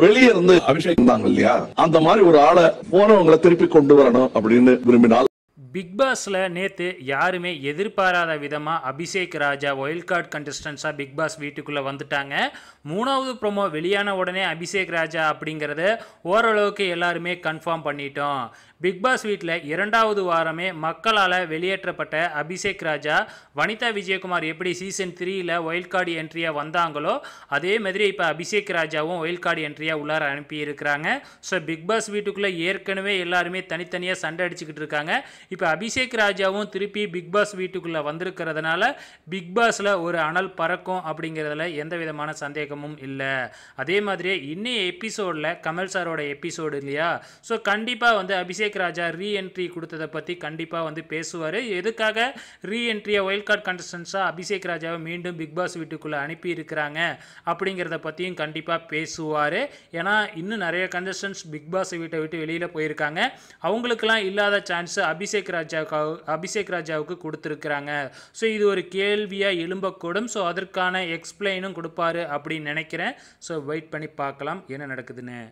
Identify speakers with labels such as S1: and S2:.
S1: வெளியே இருந்து அபிஷேகம் தாங்க இல்லையா அந்த மாதிரி ஒரு ஆளை போனவங்களை திருப்பி கொண்டு வரணும் அப்படின்னு விரும்பினால்
S2: பிக் பாஸில் நேற்று யாருமே எதிர்பாராத விதமாக அபிஷேக் ராஜா ஒயில்ட் கார்டு கண்டஸ்டன்ஸாக பிக் பாஸ் வீட்டுக்குள்ளே வந்துட்டாங்க மூணாவது ப்ரோமோ வெளியான உடனே அபிஷேக் ராஜா அப்படிங்கிறத ஓரளவுக்கு எல்லாருமே கன்ஃபார்ம் பண்ணிட்டோம் பிக் பாஸ் வீட்டில் இரண்டாவது வாரமே மக்களால் வெளியேற்றப்பட்ட அபிஷேக் ராஜா வனிதா விஜயகுமார் எப்படி சீசன் த்ரீயில் ஒயில்ட் கார்டு என்ட்ரியாக வந்தாங்களோ அதே மாதிரி இப்போ அபிஷேக் ராஜாவும் ஒயில்ட் கார்டு என்ட்ரியாக உள்ளார அனுப்பியிருக்கிறாங்க ஸோ பிக் பாஸ் வீட்டுக்குள்ளே ஏற்கனவே எல்லாருமே தனித்தனியாக சண்டை அடிச்சுக்கிட்டு இருக்காங்க இப்போ இப்போ அபிஷேக் ராஜாவும் திருப்பி பிக்பாஸ் வீட்டுக்குள்ளே வந்திருக்கிறதுனால பிக்பாஸில் ஒரு அனல் பறக்கும் அப்படிங்கிறதுல எந்த விதமான சந்தேகமும் இல்லை அதே மாதிரியே இன்னைய எபிசோடில் கமல் சாரோட எபிசோடு இல்லையா ஸோ கண்டிப்பாக வந்து அபிஷேக் ராஜா ரீஎன்ட்ரி கொடுத்ததை பற்றி கண்டிப்பாக வந்து பேசுவார் எதுக்காக ரீஎன்ட்ரியை ஒயில்ட் கார்டு கண்டஸ்டன்ஸாக அபிஷேக் ராஜாவை மீண்டும் பிக்பாஸ் வீட்டுக்குள்ளே அனுப்பி இருக்கிறாங்க அப்படிங்கிறத பற்றியும் கண்டிப்பாக பேசுவார் ஏன்னா இன்னும் நிறைய கண்டஸ்டன்ஸ் பிக்பாஸ் வீட்டை விட்டு வெளியில் போயிருக்காங்க அவங்களுக்கெல்லாம் இல்லாத சான்ஸ் அபிஷேக் அபிஷேக் ராஜாவுக்கு அபிஷேக் ராஜாவுக்கு கொடுத்துருக்குறாங்க ஸோ இது ஒரு கேள்வியாக எழும்பக்கூடும் ஸோ அதற்கான எக்ஸ்பிளைனும் கொடுப்பாரு அப்படின்னு நினைக்கிறேன் ஸோ வெயிட் பண்ணி பார்க்கலாம் என்ன நடக்குதுன்னு